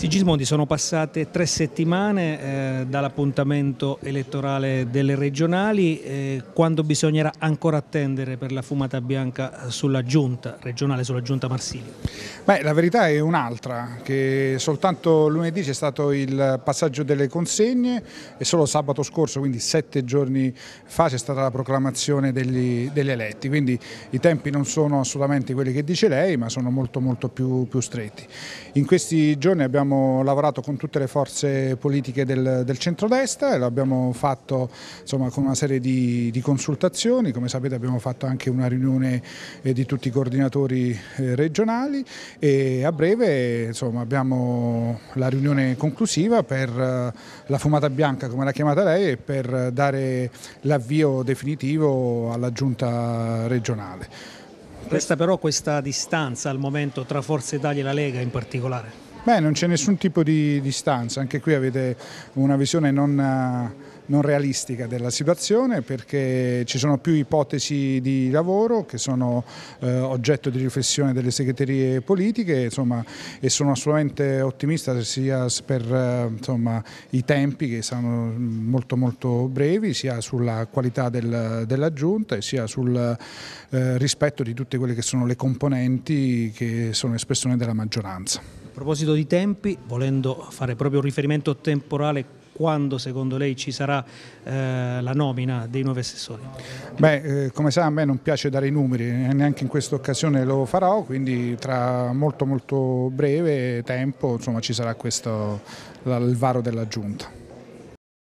Sigismondi, sono passate tre settimane eh, dall'appuntamento elettorale delle regionali, eh, quando bisognerà ancora attendere per la fumata bianca sulla giunta regionale, sulla giunta Marsiglia? Beh, la verità è un'altra, che soltanto lunedì c'è stato il passaggio delle consegne e solo sabato scorso, quindi sette giorni fa, c'è stata la proclamazione degli, degli, eletti, quindi i tempi non sono assolutamente quelli che dice lei, ma sono molto molto più, più stretti. In questi giorni abbiamo abbiamo lavorato con tutte le forze politiche del, del centrodestra e l'abbiamo fatto insomma, con una serie di, di, consultazioni, come sapete abbiamo fatto anche una riunione eh, di tutti i coordinatori eh, regionali e a breve insomma, abbiamo la riunione conclusiva per eh, la fumata bianca come l'ha chiamata lei e per dare l'avvio definitivo alla giunta regionale. Resta però questa distanza al momento tra Forza Italia e la Lega in particolare. Beh, non c'è nessun tipo di distanza, anche qui avete una visione non eh, non realistica della situazione perché ci sono più ipotesi di lavoro che sono eh, oggetto di riflessione delle segreterie politiche insomma, e sono assolutamente ottimista sia per eh, insomma, i tempi che sono molto molto brevi sia sulla qualità del, della giunta e sia sul eh, rispetto di tutte quelle che sono le componenti che sono espressione della maggioranza. A proposito di tempi, volendo fare proprio un riferimento temporale, quando secondo lei ci sarà eh, la nomina dei nuovi assessori? Beh, eh, come sa a me non piace dare i numeri, eh, neanche in questa occasione lo farò, quindi tra molto molto breve tempo insomma, ci sarà questo, il varo della giunta.